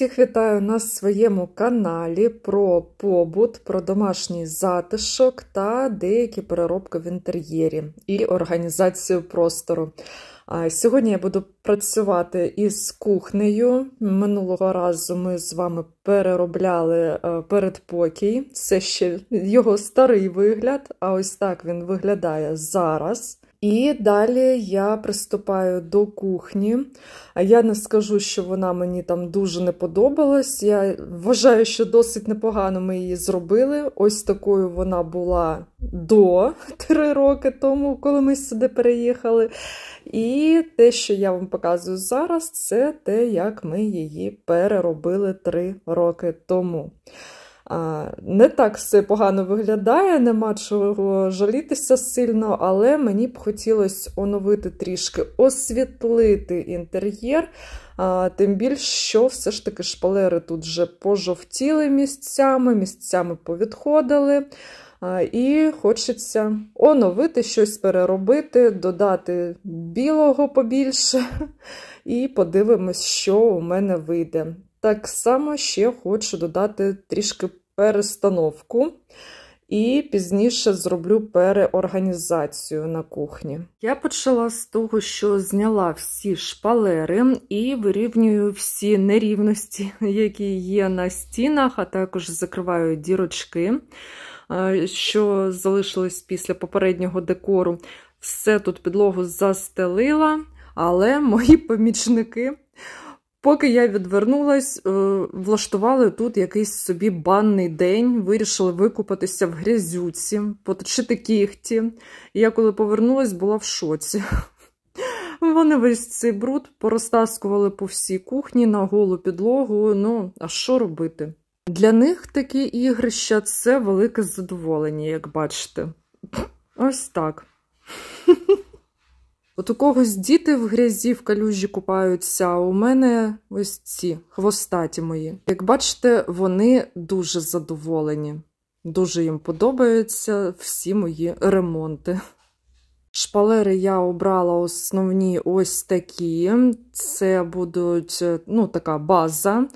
Всіх вітаю на своєму каналі про побут, про домашній затишок та деякі переробки в інтер'єрі і організацію простору. Сьогодні я буду працювати із кухнею. Минулого разу ми з вами переробляли е, передпокій, це ще його старий вигляд, а ось так він виглядає зараз. І далі я приступаю до кухні. Я не скажу, що вона мені там дуже не подобалась. Я вважаю, що досить непогано ми її зробили. Ось такою вона була до три роки тому, коли ми сюди переїхали. І те, що я вам показую зараз, це те, як ми її переробили три роки тому. Не так все погано виглядає, нема чого жалітися сильно, але мені б хотілося оновити трішки, освітлити інтер'єр. Тим більше, що все ж таки шпалери тут вже пожовтіли місцями, місцями повідходили. І хочеться оновити щось переробити, додати білого побільше. І подивимось, що у мене вийде. Так само ще хочу додати трішки перестановку. І пізніше зроблю переорганізацію на кухні. Я почала з того, що зняла всі шпалери і вирівнюю всі нерівності, які є на стінах, а також закриваю дірочки, е, що залишились після попереднього декору. Все тут підлогу застелила, але мої помічники. Поки я відвернулась, е, влаштували тут якийсь собі банний день, вирішили викупатися в грязюці, поточити кігті. я, коли повернулась, була в шоці. Вони весь цей бруд порозтаскували по всій кухні на голу підлогу. Ну, а що робити? Для них такі ігрища це велике задоволення, як бачите. Ось так. От у когось діти в грязі в калюжі купаються, а у мене ось ці хвостаті мої. Як бачите, вони дуже задоволені. Дуже їм подобаються всі мої ремонти. Шпалери я обрала основні ось такі. Це будуть е, ну, така база.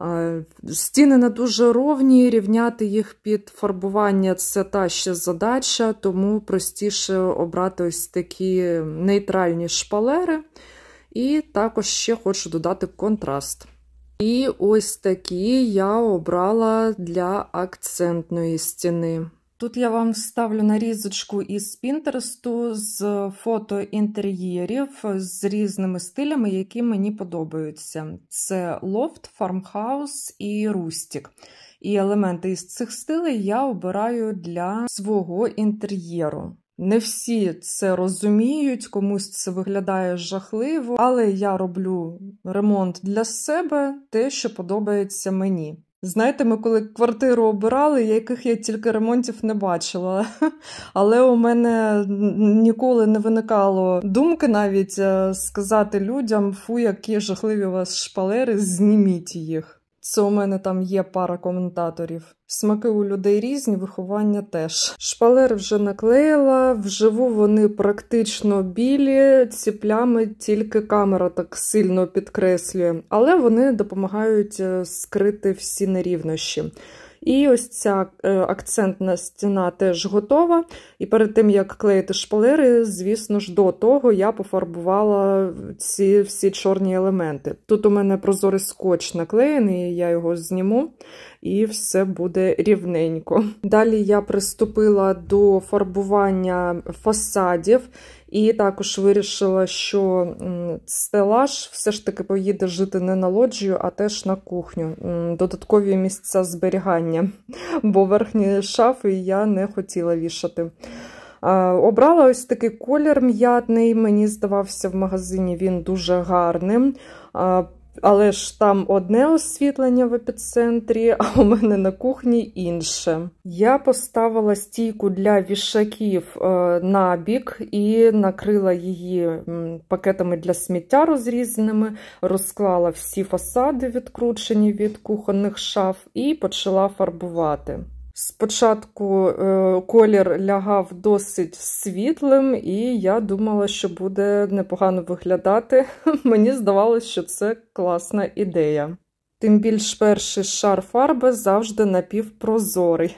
Е, стіни не дуже ровні, рівняти їх під фарбування це та ще задача, тому простіше обрати ось такі нейтральні шпалери. І також ще хочу додати контраст. І ось такі я обрала для акцентної стіни. Тут я вам ставлю нарізочку із Пінтересту, з фото інтер'єрів з різними стилями, які мені подобаються: це лофт, фармхаус і рустік. І елементи із цих стилей я обираю для свого інтер'єру. Не всі це розуміють, комусь це виглядає жахливо, але я роблю ремонт для себе, те, що подобається мені. Знаєте, ми коли квартиру обирали, яких я тільки ремонтів не бачила. Але у мене ніколи не виникало думки навіть е, сказати людям, фу, які жахливі у вас шпалери, зніміть їх. Це у мене там є пара коментаторів. Смаки у людей різні, виховання теж. Шпалер вже наклеїла, вживу вони практично білі, ці плями тільки камера так сильно підкреслює, але вони допомагають е, скрити всі нерівнощі. І ось ця е, акцентна стіна теж готова. І перед тим, як клеїти шпалери, звісно ж, до того я пофарбувала ці всі чорні елементи. Тут у мене прозорий скотч наклеєний, я його зніму, і все буде рівненько. Далі я приступила до фарбування фасадів. І також вирішила, що стелаж все ж таки поїде жити не на лоджію, а теж на кухню. Додаткові місця зберігання, бо верхні шафи я не хотіла вішати. Обрала ось такий колір м'ятний, мені здавався, в магазині він дуже гарним. Але ж там одне освітлення в епіцентрі, а у мене на кухні інше. Я поставила стійку для вішаків е, на бік і накрила її пакетами для сміття розрізненими, розклала всі фасади, відкручені від кухонних шаф, і почала фарбувати. Спочатку е, колір лягав досить світлим, і я думала, що буде непогано виглядати. Мені здавалося, що це класна ідея. Тим більш перший шар фарби завжди напівпрозорий.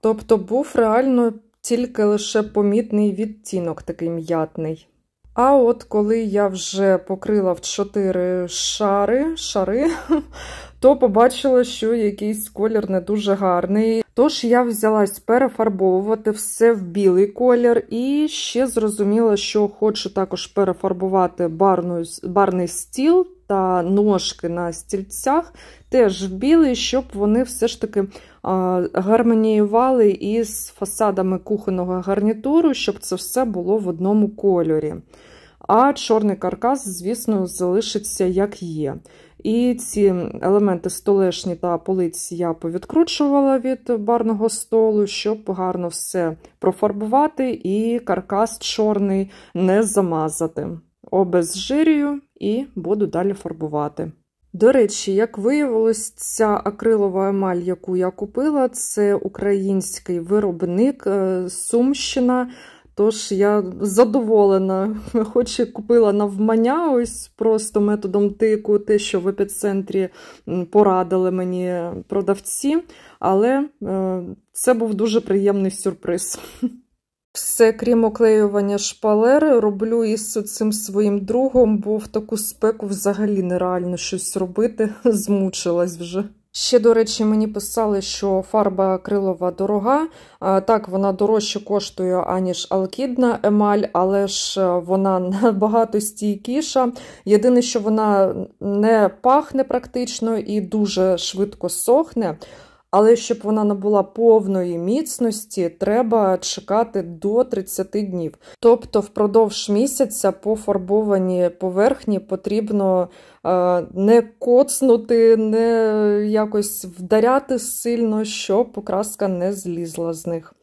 Тобто був реально тільки лише помітний відтінок такий м'ятний. А от коли я вже покрила в чотири шари, шари, то побачила, що якийсь колір не дуже гарний. Тож я взялась перефарбовувати все в білий колір, і ще зрозуміла, що хочу також перефарбувати барну, барний стіл та ножки на стільцях, теж в білий, щоб вони все ж таки а, гармоніювали із фасадами кухонного гарнітуру, щоб це все було в одному кольорі. А чорний каркас, звісно, залишиться як є. І ці елементи столешні та полиці я повідкручувала від барного столу, щоб гарно все профарбувати і каркас чорний не замазати. Обезжирюю і буду далі фарбувати. До речі, як виявилось, ця акрилова емаль, яку я купила, це український виробник е, Сумщина. Тож я задоволена, хоч і купила навмання, ось просто методом тику, те, що в епіцентрі порадили мені продавці, але е, це був дуже приємний сюрприз. Все, крім оклеювання шпалери, роблю із цим своїм другом, бо в таку спеку взагалі нереально щось робити, змучилась вже. Ще, до речі, мені писали, що фарба акрилова дорога. Так, вона дорожче коштує, аніж алкідна емаль, але ж е, вона набагато стійкіша. Єдине, що вона не пахне практично і дуже швидко сохне. Але щоб вона набула повної міцності, треба чекати до 30 днів. Тобто, впродовж місяця пофарбовані поверхні потрібно е, не коцнути, не якось вдаряти сильно, щоб покраска не злізла з них.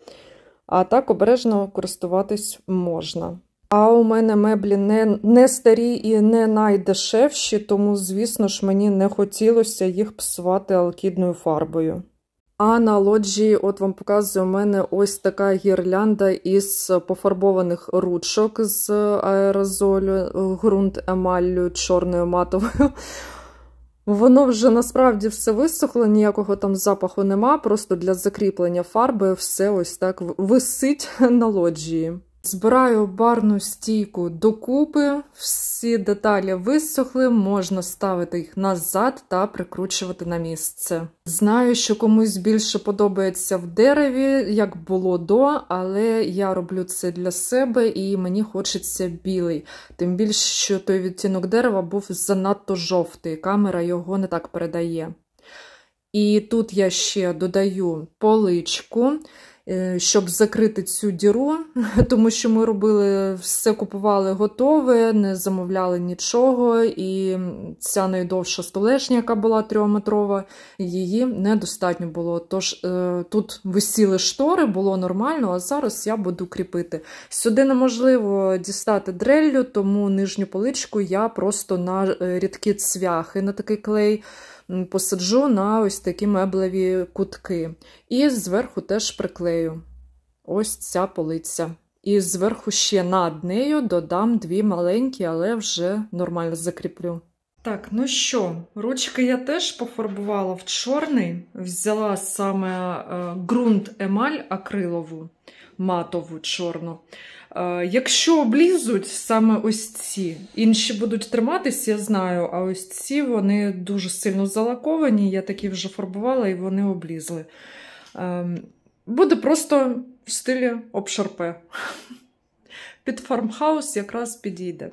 А так обережно користуватись можна. А у мене меблі не не старі і не найдешевші, тому, звісно ж, мені не хотілося їх псувати алкідною фарбою. А на лоджії, от вам показую, у мене ось така гірлянда із пофарбованих ручок з аерозолю, грунт, емаллю чорною матовою. Воно вже насправді все висохло, ніякого там запаху нема. Просто для закріплення фарби все ось так висить на лоджії. Збираю барну стійку докупи, всі деталі висохли, можна ставити їх назад та прикручувати на місце. Знаю, що комусь більше подобається в дереві, як було до, але я роблю це для себе і мені хочеться білий. Тим більше, що той відтінок дерева був занадто жовтий, камера його не так передає. І тут я ще додаю поличку. Е, щоб закрити цю діру, тому що ми робили все купували готове, не замовляли нічого, і ця найдовша столешня, яка була трьохметрова, її недостатньо було. Тож е, тут висіли штори, було нормально, а зараз я буду кріпити. Сюди неможливо дістати дреллю, тому нижню поличку я просто на е, рідкі цвяхи на такий клей посаджу на ось такі меблеві кутки. І зверху теж приклею ось ця полиця. І зверху ще над нею додам дві маленькі, але вже нормально закріплю. Так, ну що, ручки я теж пофарбувала в чорний, взяла саме е, ґрунт емаль акрилову матову чорну. Е, якщо облізуть саме ось ці, інші будуть триматися, я знаю, а ось ці вони дуже сильно залаковані, я такі вже фарбувала і вони облізли. Е, буде просто в стилі обшарпе. Під фармхаус якраз підійде.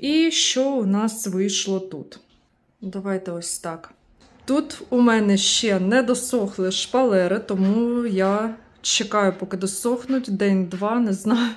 І що у нас вийшло тут? Давайте ось так. Тут у мене ще не досохли шпалери, тому я Чекаю, поки досохнуть, день-два, не знаю.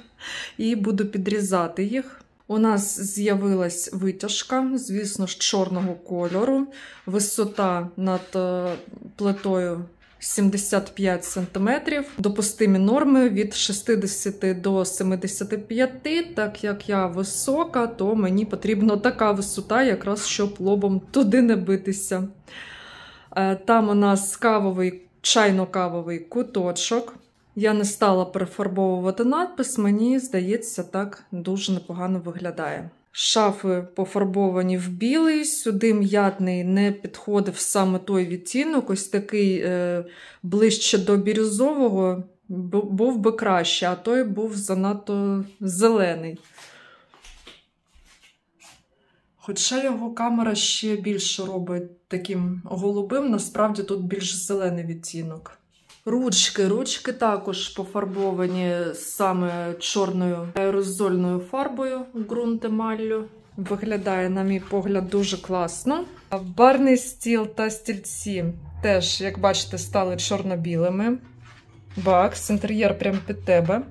І буду підрізати їх. У нас з'явилась витяжка, звісно ж, чорного кольору. Висота над е, плитою 75 см. Допустимі норми від 60 до 75 Так як я висока, то мені потрібна така висота, якраз щоб лобом туди не битися. Е, там у нас кавовий чайно-кавовий куточок. Я не стала перефарбовувати надпис, мені здається, так дуже непогано виглядає. Шафи пофарбовані в білий, сюди м'ятний не підходив саме той відтінок, ось такий е, ближче до бірюзового, був би краще, а той був занадто зелений. Хоча його камера ще більше робить таким голубим, насправді тут більш зелений відтінок. Ручки, ручки також пофарбовані саме чорною аерозольною фарбою ґрунт емаллю. Виглядає, на мій погляд, дуже класно. Барний стіл та стільці теж, як бачите, стали чорно-білими. Бакс, інтер'єр прямо під тебе.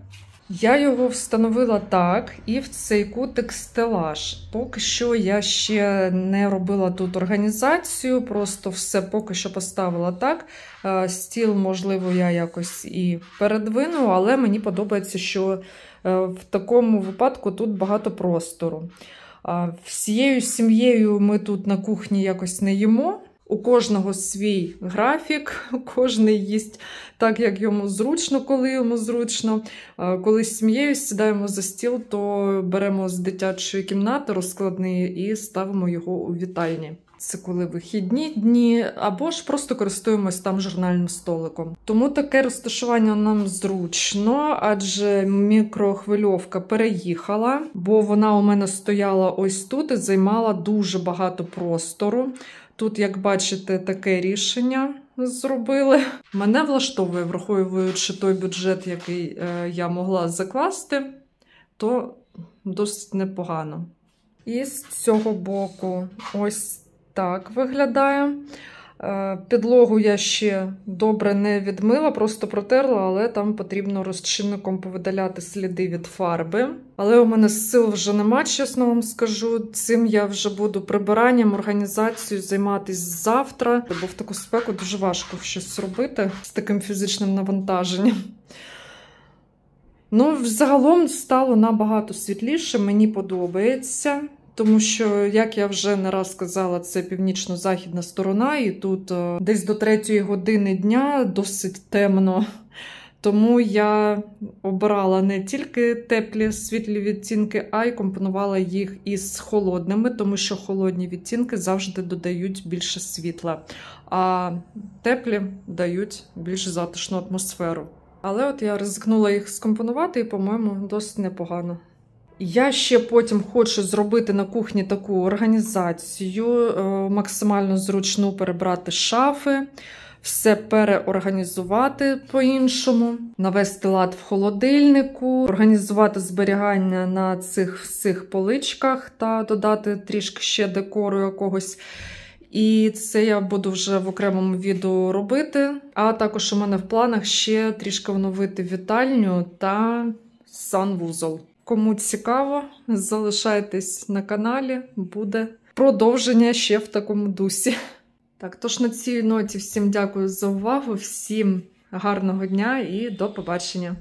Я його встановила так і в цей кутик стелаж. Поки що я ще не робила тут організацію, просто все поки що поставила так. Е, стіл, можливо, я якось і передвину, але мені подобається, що е, в такому випадку тут багато простору. Е, всією сім'єю ми тут на кухні якось не їмо. У кожного свій графік, кожний їсть так, як йому зручно, коли йому зручно. Е, коли сім'єю сідаємо за стіл, то беремо з дитячої кімнати розкладний і ставимо його у вітальні. Це коли вихідні дні, або ж просто користуємось там журнальним столиком. Тому таке розташування нам зручно, адже мікрохвильовка переїхала, бо вона у мене стояла ось тут і займала дуже багато простору. Тут, як бачите, таке рішення зробили. Мене влаштовує, враховуючи той бюджет, який е, я могла закласти, то досить непогано. І з цього боку, ось так виглядає. Е, підлогу я ще добре не відмила, просто протерла, але там потрібно розчинником повидаляти сліди від фарби. Але у мене сил вже нема, чесно вам скажу. Цим я вже буду прибиранням, організацією займатися завтра, бо в таку спеку дуже важко щось робити з таким фізичним навантаженням. Ну, загалом стало набагато світліше, мені подобається. Тому що, як я вже не раз сказала, це північно-західна сторона, і тут е, десь до третьої години дня досить темно. Тому я обирала не тільки теплі світлі відтінки, а й компонувала їх із холодними, тому що холодні відтінки завжди додають більше світла, а теплі дають більш затишну атмосферу. Але от я ризикнула їх скомпонувати, і, по-моєму, досить непогано. Я ще потім хочу зробити на кухні таку організацію, е, максимально зручну перебрати шафи, все переорганізувати по-іншому, навести лад в холодильнику, організувати зберігання на цих всіх поличках та додати трішки ще декору якогось. І це я буду вже в окремому відео робити. А також у мене в планах ще трішки оновити вітальню та санвузол. Кому цікаво, залишайтесь на каналі, буде продовження ще в такому дусі. Так, тож на цій ноті всім дякую за увагу, всім гарного дня і до побачення!